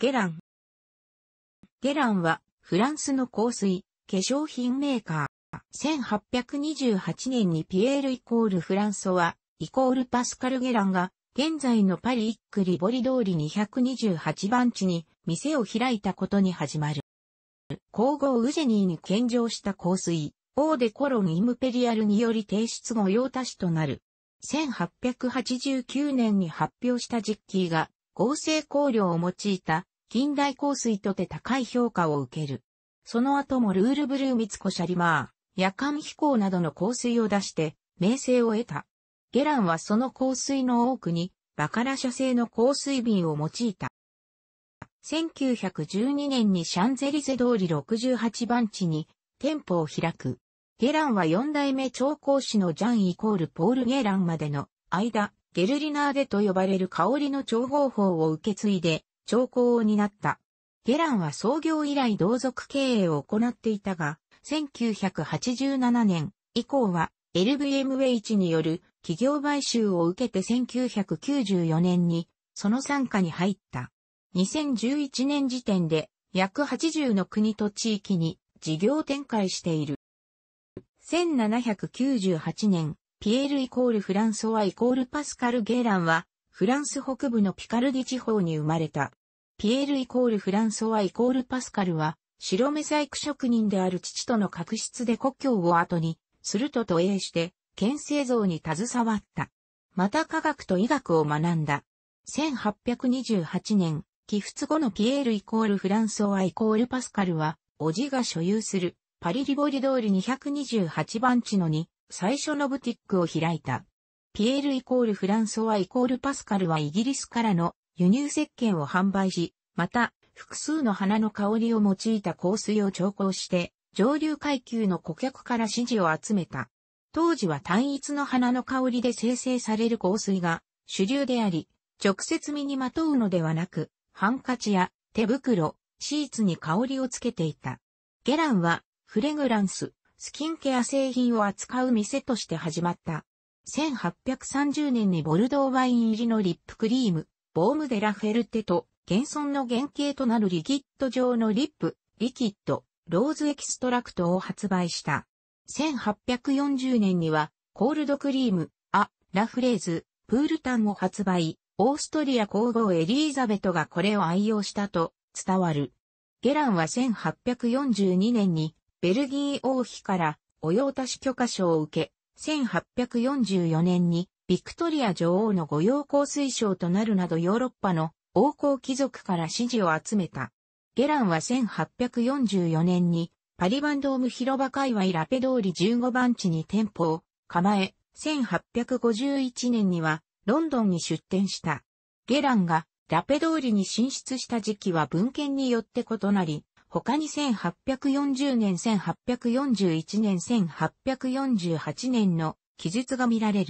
ゲラン。ゲランは、フランスの香水、化粧品メーカー。1828年にピエールイコールフランソワ、イコールパスカル・ゲランが、現在のパリ一区リボリ通り228番地に店を開いたことに始まる。皇后ウジェニーに献上した香水、オーデコロン・イムペリアルにより提出後用達となる。1889年に発表したキーが合成香料を用いた近代香水とて高い評価を受ける。その後もルールブルー三越シャリマー、夜間飛行などの香水を出して、名声を得た。ゲランはその香水の多くに、バカラ社製の香水瓶を用いた。1912年にシャンゼリゼ通り68番地に店舗を開く。ゲランは四代目調香師のジャンイコールポール・ゲランまでの間、ゲルリナーデと呼ばれる香りの調合法を受け継いで、長工を担った。ゲランは創業以来同族経営を行っていたが、1987年以降は LVMH による企業買収を受けて1994年にその傘下に入った。2011年時点で約80の国と地域に事業展開している。1798年、ピエールイコールフランソワイコールパスカル・ゲーランは、フランス北部のピカルディ地方に生まれた。ピエールイコールフランソワイコールパスカルは、白目細工職人である父との確執で故郷を後に、すると投影して、県製造に携わった。また科学と医学を学んだ。1828年、寄付後のピエールイコールフランソワイコールパスカルは、おじが所有するパリリボリ通り228番地のに、最初のブティックを開いた。ピエールイコールフランソワイコールパスカルはイギリスからの輸入石鹸を販売し、また、複数の花の香りを用いた香水を調香して、上流階級の顧客から支持を集めた。当時は単一の花の香りで生成される香水が主流であり、直接身にまとうのではなく、ハンカチや手袋、シーツに香りをつけていた。ゲランはフレグランス、スキンケア製品を扱う店として始まった。1830年にボルドーワイン入りのリップクリーム、ボームデラフェルテと現存の原型となるリキッド状のリップ、リキッド、ローズエキストラクトを発売した。1840年には、コールドクリーム、ア、ラフレーズ、プールタンを発売、オーストリア皇后エリーザベトがこれを愛用したと伝わる。ゲランは1842年にベルギー王妃から御用達許可書を受け、1844年にビクトリア女王の御用香水賞となるなどヨーロッパの王侯貴族から支持を集めた。ゲランは1844年にパリバンドーム広場界隈ラペ通り15番地に店舗を構え、1851年にはロンドンに出店した。ゲランがラペ通りに進出した時期は文献によって異なり、他に1840年、1841年、1848年の記述が見られる。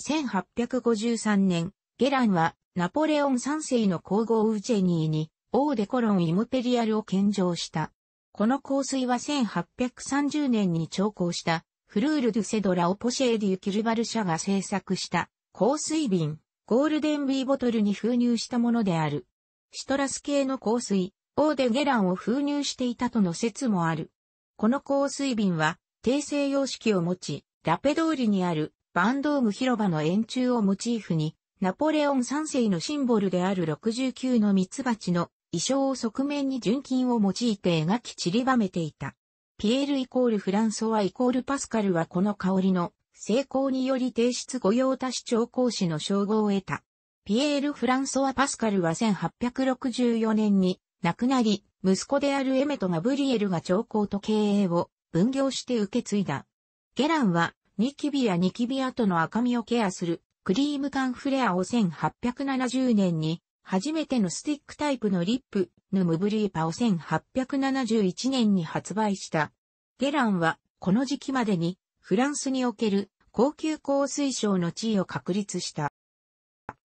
1853年、ゲランはナポレオン3世の皇后ウチェニーに、オーデコロンイムペリアルを献上した。この香水は1830年に調校したフルール・ドゥ・セドラ・オポシェーディ・キルバル社が製作した香水瓶、ゴールデン・ビーボトルに封入したものである。シトラス系の香水、オーデ・ゲランを封入していたとの説もある。この香水瓶は、訂正様式を持ち、ラペ通りにあるバンドーム広場の円柱をモチーフに、ナポレオン三世のシンボルである69のミツバチの衣装を側面に純金を用いて描き散りばめていた。ピエールイコールフランソワイコールパスカルはこの香りの成功により提出御用達調香師の称号を得た。ピエール・フランソワ・パスカルは1864年に亡くなり、息子であるエメト・ガブリエルが調香と経営を分業して受け継いだ。ゲランはニキビやニキビ跡の赤みをケアするクリーム缶フレアを1870年に初めてのスティックタイプのリップヌムブリーパを1871年に発売した。ゲランはこの時期までにフランスにおける高級香水賞の地位を確立した。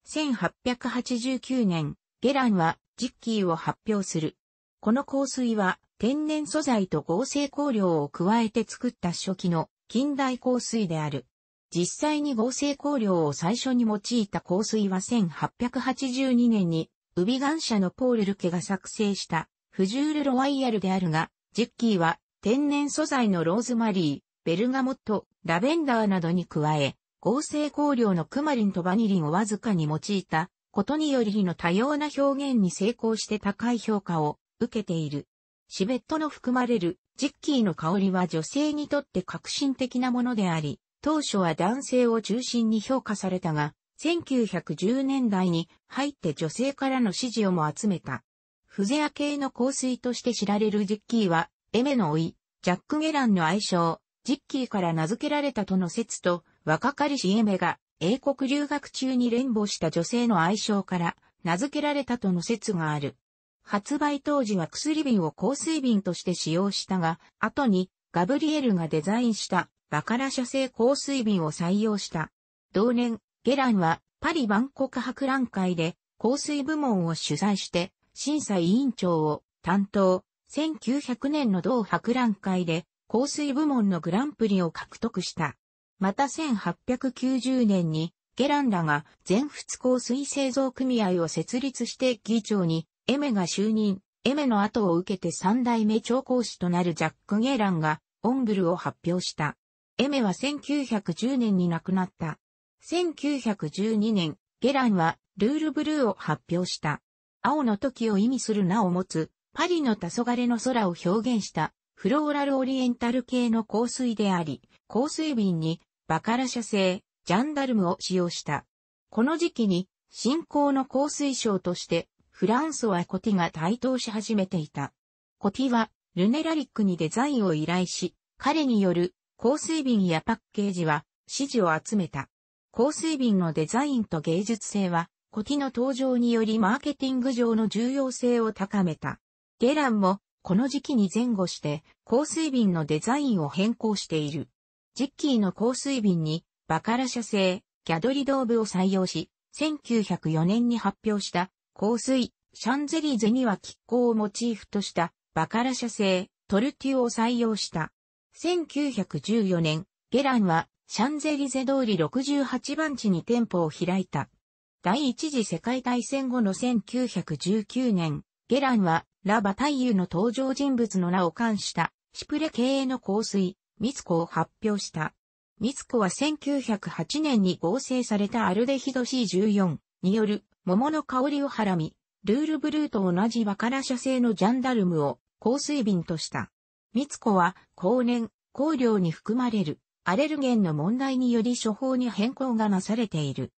1889年、ゲランはジッキーを発表する。この香水は天然素材と合成香料を加えて作った初期の近代香水である。実際に合成香料を最初に用いた香水は1882年に、ウビガン社のポール・ルケが作成した、フジュール・ロワイヤルであるが、ジッキーは天然素材のローズマリー、ベルガモット、ラベンダーなどに加え、合成香料のクマリンとバニリンをわずかに用いたことによりの多様な表現に成功して高い評価を受けている。シベットの含まれるジッキーの香りは女性にとって革新的なものであり、当初は男性を中心に評価されたが、1910年代に入って女性からの支持をも集めた。フゼア系の香水として知られるジッキーは、エメの老い、ジャック・ゲランの愛称、ジッキーから名付けられたとの説と、若かりしエメが英国留学中に連母した女性の愛称から名付けられたとの説がある。発売当時は薬瓶を香水瓶として使用したが、後にガブリエルがデザインしたバカラ社製香水瓶を採用した。同年、ゲランはパリ万国博覧会で香水部門を主催して審査委員長を担当。1900年の同博覧会で香水部門のグランプリを獲得した。また1890年にゲランらが全仏香水製造組合を設立して議長にエメが就任、エメの後を受けて三代目長香師となるジャック・ゲーランが、オンブルを発表した。エメは1910年に亡くなった。1912年、ゲランは、ルールブルーを発表した。青の時を意味する名を持つ、パリの黄昏の空を表現した、フローラルオリエンタル系の香水であり、香水瓶に、バカラ社製、ジャンダルムを使用した。この時期に、新興の香水賞として、フランソワ・コティが台頭し始めていた。コティは、ルネラリックにデザインを依頼し、彼による香水瓶やパッケージは支持を集めた。香水瓶のデザインと芸術性は、コティの登場によりマーケティング上の重要性を高めた。ゲランも、この時期に前後して、香水瓶のデザインを変更している。ジッキーの香水瓶に、バカラ社製、ギャドリドーブを採用し、1904年に発表した香水、シャンゼリゼには亀甲をモチーフとしたバカラ社製トルティを採用した。1914年、ゲランはシャンゼリゼ通り68番地に店舗を開いた。第一次世界大戦後の1919年、ゲランはラバ大夫の登場人物の名を冠したシプレ経営の香水、ミツコを発表した。ミツコは1908年に合成されたアルデヒド C14 による桃の香りをはらみ、ルールブルーと同じバカラ社製のジャンダルムを香水瓶とした。三つ子は、後年、香料に含まれる、アレルゲンの問題により処方に変更がなされている。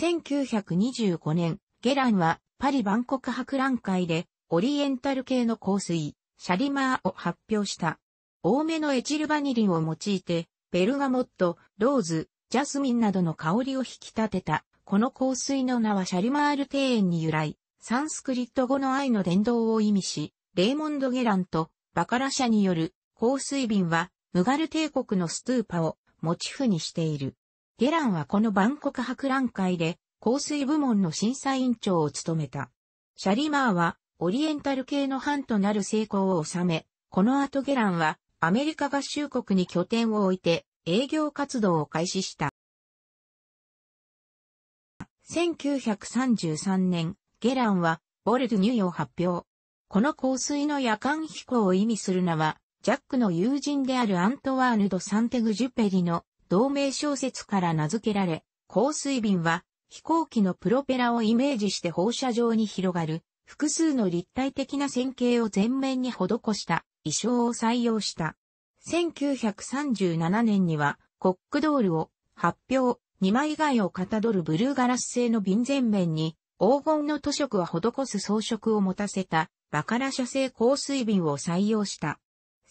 1925年、ゲランは、パリ万国博覧会で、オリエンタル系の香水、シャリマーを発表した。多めのエチルバニリンを用いて、ベルガモット、ローズ、ジャスミンなどの香りを引き立てたこの香水の名はシャリマール庭園に由来、サンスクリット語の愛の伝道を意味し、レイモンド・ゲランとバカラ社による香水瓶はムガル帝国のストゥーパをモチーフにしている。ゲランはこの万国博覧会で香水部門の審査委員長を務めた。シャリマーはオリエンタル系の藩となる成功を収め、この後ゲランはアメリカ合衆国に拠点を置いて営業活動を開始した。1933年、ゲランは、ボルドニューを発表。この香水の夜間飛行を意味する名は、ジャックの友人であるアントワーヌ・ド・サンテグ・ジュペリの同名小説から名付けられ、香水瓶は飛行機のプロペラをイメージして放射状に広がる複数の立体的な線形を全面に施した衣装を採用した。1937年にはコックドールを発表、2枚貝をかたどるブルーガラス製の瓶全面に、黄金の塗色を施す装飾を持たせた、バカラ社製香水瓶を採用した。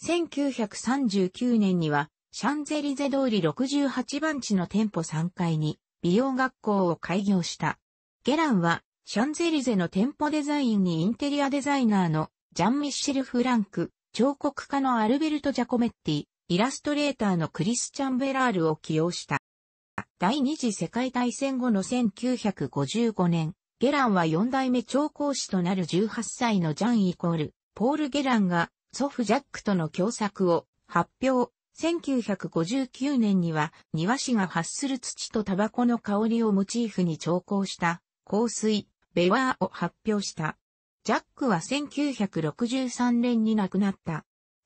1939年には、シャンゼリゼ通り68番地の店舗3階に、美容学校を開業した。ゲランは、シャンゼリゼの店舗デザインにインテリアデザイナーのジャン・ミッシェル・フランク、彫刻家のアルベルト・ジャコメッティ、イラストレーターのクリスチャン・ベラールを起用した。第二次世界大戦後の1955年、ゲランは四代目調香師となる18歳のジャンイコール、ポール・ゲランが祖父ジャックとの共作を発表。1959年には庭師が発する土とタバコの香りをモチーフに調香した香水、ベワーを発表した。ジャックは1963年に亡くなった。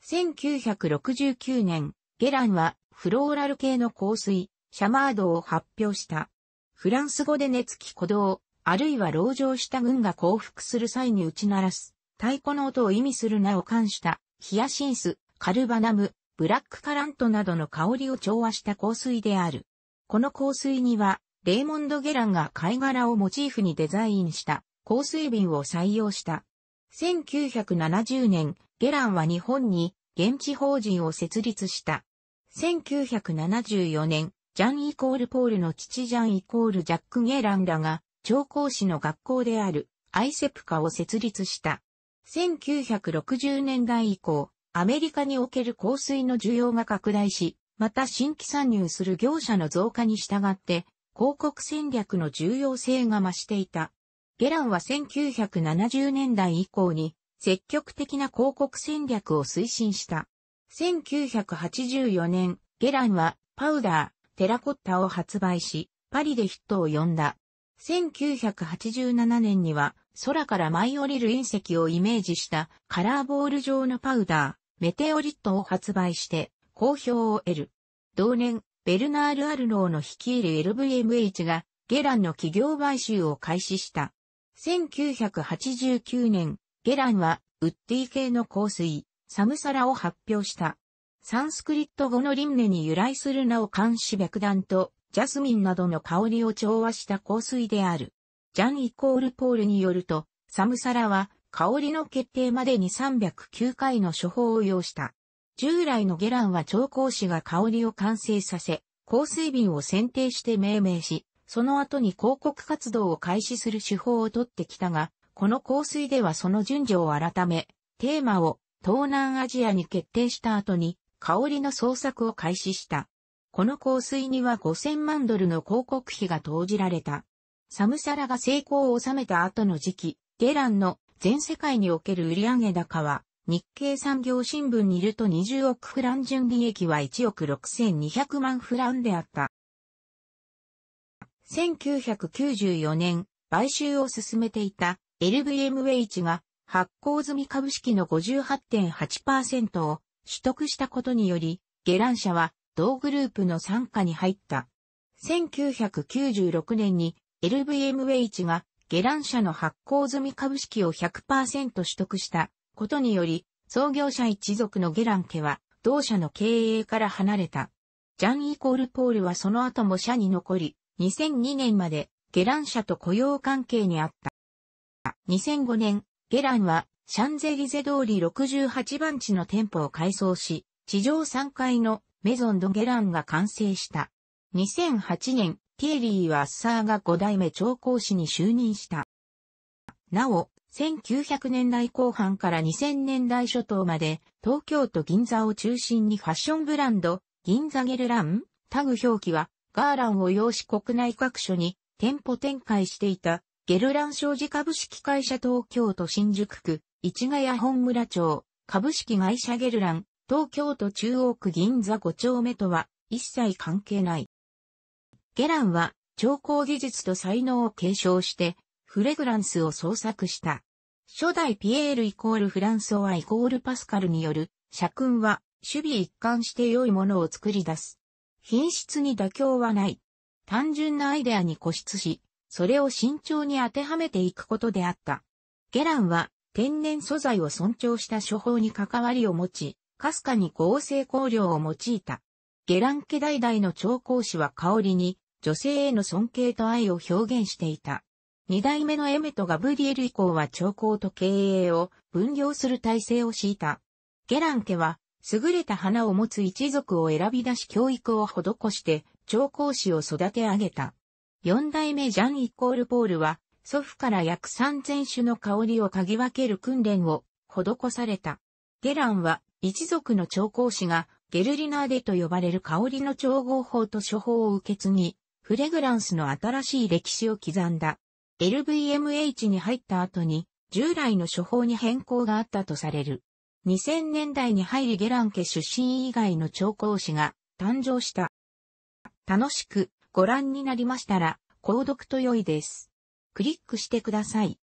1969年、ゲランはフローラル系の香水、シャマードを発表した。フランス語で熱気鼓動、あるいは籠城した軍が降伏する際に打ち鳴らす、太鼓の音を意味する名を冠した、ヒアシンス、カルバナム、ブラックカラントなどの香りを調和した香水である。この香水には、レーモンド・ゲランが貝殻をモチーフにデザインした香水瓶を採用した。1970年、ゲランは日本に現地法人を設立した。1974年、ジャンイコールポールの父ジャンイコールジャック・ゲーランらが、調校師の学校である、アイセプカを設立した。1960年代以降、アメリカにおける香水の需要が拡大し、また新規参入する業者の増加に従って、広告戦略の重要性が増していた。ゲランは1970年代以降に積極的な広告戦略を推進した。1984年、ゲランはパウダー、テラコッタを発売し、パリでヒットを呼んだ。1987年には、空から舞い降りる隕石をイメージしたカラーボール状のパウダー、メテオリットを発売して、好評を得る。同年、ベルナール・アルノーの率いる LVMH が、ゲランの企業買収を開始した。1989年、ゲランは、ウッディ系の香水、サムサラを発表した。サンスクリット語の輪廻に由来する名を監視白檀とジャスミンなどの香りを調和した香水である。ジャンイコールポールによると、サムサラは香りの決定までに309回の処方を要した。従来のゲランは調香師が香りを完成させ、香水瓶を選定して命名し、その後に広告活動を開始する手法をとってきたが、この香水ではその順序を改め、テーマを東南アジアに決定した後に香りの創作を開始した。この香水には5000万ドルの広告費が投じられた。サムサラが成功を収めた後の時期、デランの全世界における売上高は、日経産業新聞にいると20億フラン純利益は1億6200万フランであった。1994年、買収を進めていた LVMH が発行済み株式の58.8%を取得したことにより、ゲラン社は同グループの傘下に入った。1996年に LVMH がゲラン社の発行済み株式を100%取得したことにより、創業者一族のゲラン家は同社の経営から離れた。ジャン・イコール・ポールはその後も社に残り、2002年までゲラン社と雇用関係にあった。2005年、ゲランはシャンゼリゼ通り68番地の店舗を改装し、地上3階のメゾン・ド・ゲランが完成した。2008年、ティエリーはッサーが5代目長香師に就任した。なお、1900年代後半から2000年代初頭まで、東京都銀座を中心にファッションブランド、銀座ゲルラン、タグ表記は、ガーランを用紙国内各所に店舗展開していた、ゲルラン商事株式会社東京都新宿区、市ヶ谷本村町、株式会社ゲルラン、東京都中央区銀座5丁目とは一切関係ない。ゲランは調光技術と才能を継承してフレグランスを創作した。初代ピエールイコールフランソワイコールパスカルによる社訓は守備一貫して良いものを作り出す。品質に妥協はない。単純なアイデアに固執し、それを慎重に当てはめていくことであった。ゲランは天然素材を尊重した処方に関わりを持ち、かすかに合成香料を用いた。ゲラン家代々の調香師は香りに女性への尊敬と愛を表現していた。二代目のエメトガブリエル以降は調香と経営を分業する体制を敷いた。ゲラン家は優れた花を持つ一族を選び出し教育を施して調香師を育て上げた。四代目ジャン・イコール・ポールは祖父から約3000種の香りを嗅ぎ分ける訓練を施された。ゲランは一族の調香師がゲルリナーデと呼ばれる香りの調合法と処方を受け継ぎ、フレグランスの新しい歴史を刻んだ。LVMH に入った後に従来の処方に変更があったとされる。2000年代に入りゲラン家出身以外の調香師が誕生した。楽しくご覧になりましたら、購読と良いです。クリックしてください。